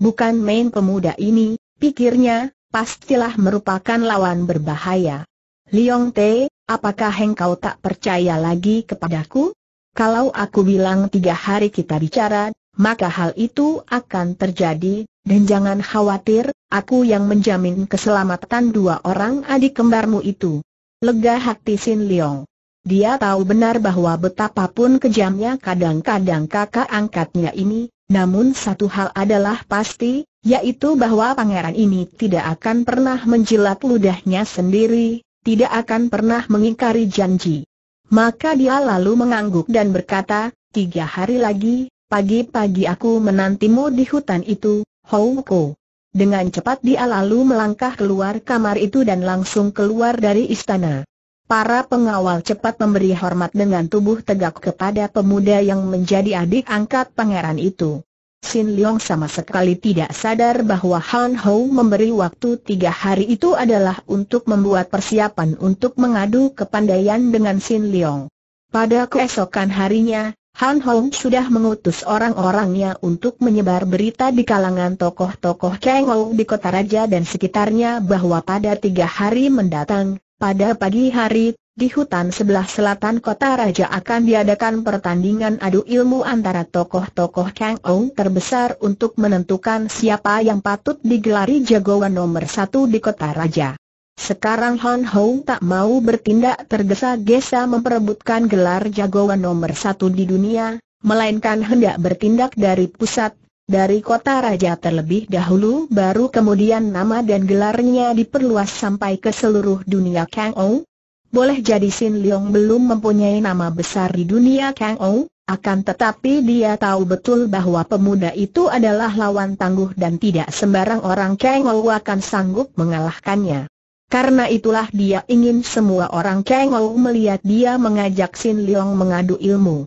Bukan main pemuda ini, pikirnya, pastilah merupakan lawan berbahaya. Liong Te, apakah engkau tak percaya lagi kepadaku? Kalau aku bilang tiga hari kita bicara, maka hal itu akan terjadi, dan jangan khawatir, aku yang menjamin keselamatan dua orang adik kembarmu itu. Lega hati Sin Liong. Dia tahu benar bahwa betapapun kejamnya kadang-kadang kakak angkatnya ini, namun satu hal adalah pasti, yaitu bahwa pangeran ini tidak akan pernah menjilat ludahnya sendiri, tidak akan pernah mengingkari janji. Maka dia lalu mengangguk dan berkata, tiga hari lagi, pagi-pagi aku menantimu di hutan itu, Houko. Dengan cepat dia lalu melangkah keluar kamar itu dan langsung keluar dari istana. Para pengawal cepat memberi hormat dengan tubuh tegak kepada pemuda yang menjadi adik angkat pangeran itu. Sin Leong sama sekali tidak sadar bahwa Han Ho memberi waktu tiga hari itu adalah untuk membuat persiapan untuk mengadu kepandaian dengan Sin Leong. Pada keesokan harinya, Han Hong sudah mengutus orang-orangnya untuk menyebar berita di kalangan tokoh-tokoh Kengou di kota raja dan sekitarnya bahwa pada tiga hari mendatang, pada pagi hari, di hutan sebelah selatan kota raja akan diadakan pertandingan adu ilmu antara tokoh-tokoh Kang Ong terbesar untuk menentukan siapa yang patut digelari jagoan nomor satu di kota raja. Sekarang Hon Hong tak mau bertindak tergesa-gesa memperebutkan gelar jagoan nomor satu di dunia, melainkan hendak bertindak dari pusat dari kota raja terlebih dahulu baru kemudian nama dan gelarnya diperluas sampai ke seluruh dunia Kang Ou. Boleh jadi Sin Leong belum mempunyai nama besar di dunia Kang Ou, akan tetapi dia tahu betul bahwa pemuda itu adalah lawan tangguh dan tidak sembarang orang Kang Ou akan sanggup mengalahkannya. Karena itulah dia ingin semua orang Kang Ou melihat dia mengajak Sin Leong mengadu ilmu.